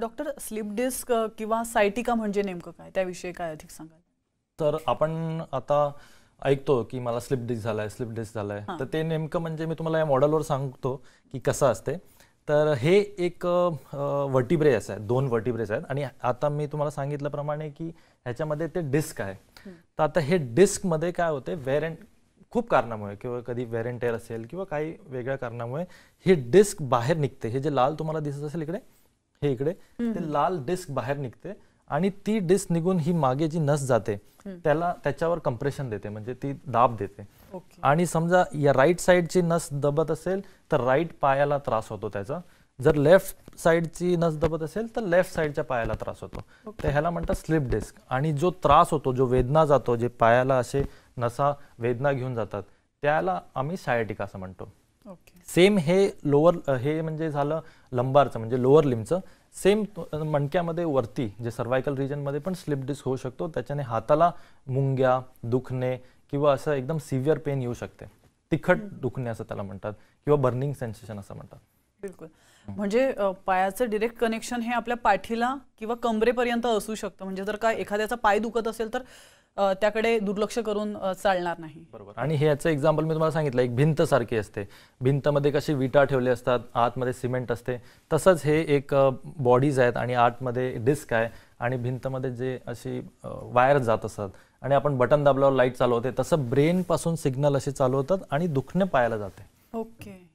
doctor slip disk किंवा सायटिका म्हणजे नेमकं काय त्याविषयी काय अधिक सांगाल तर आपण आता ऐकतो की मला स्लिप डिस्क झालाय स्लिप डिस्क झालाय तर ते नेमकं म्हणजे मी तुम्हाला या मॉडेलवर सांगतो की कसं असते तर हे एक असं आहे दोन वर्टिब्रेस आहेत आणि आता मी तुम्हाला सांगितल्याप्रमाणे की ह्याच्यामध्ये ते डिस्क आहे तर आता हे डिस्कमध्ये काय होते वेरेंट खूप कारणामुळे किंवा कधी वेरेंटेर असेल किंवा काही वेगळ्या कारणामुळे हे डिस्क बाहेर निघते हे जे लाल तुम्हाला दिसत असेल इकडे हे इकडे ते लाल डिस्क बाहेर निघते आणि ती डिस्क निघून ही मागे जी नस जाते त्याला त्याच्यावर कंप्रेशन देते म्हणजे ती दाब देते आणि समजा या राईट साईडची नस दबत असेल तर राईट पायाला त्रास होतो त्याचा जर लेफ्ट साइडची नस दबत असेल तर लेफ्ट साईडच्या पायाला त्रास होतो तर ह्याला म्हणतात स्लिप डिस्क आणि जो त्रास होतो जो वेदना जातो जे पायाला असे नसा वेदना घेऊन जातात त्याला आम्ही सायटिका असं म्हणतो सेम हे लोअर हे म्हणजे झालं लंबारचं म्हणजे लोअर लिमचं सेम मणक्यामध्ये वरती जे सर्वायकल रिजनमध्ये पण स्लिप डिस्क होऊ शकतो त्याच्याने हाताला मुंग्या दुखणे किंवा असं एकदम सिव्हिअर पेन येऊ शकते तिखट दुखणे असं त्याला म्हणतात किंवा बर्निंग सेन्सेशन असं म्हणतात बिलकुल म्हणजे पायाचं डिरेक्ट कनेक्शन हे आपल्या पाठीला किंवा कमरेपर्यंत असू शकतं म्हणजे जर का एखाद्याचा पाय दुखत असेल तर त्याकडे दुर्लक्ष करून चालणार नाही बरोबर आणि हे याचं एक्झाम्पल मी तुम्हाला सांगितलं एक भिंत सारखी असते भिंतमध्ये कशी विटा ठेवली असतात आतमध्ये सिमेंट असते तसंच हे एक बॉडीज आहेत आणि आतमध्ये डिस्क आहे आणि भिंतमध्ये जे अशी वायर जात असतात आणि आपण बटन दाबल्यावर लाईट चालवते तसं ब्रेन पासून सिग्नल असे चालवतात आणि दुखणे पायाला जाते ओके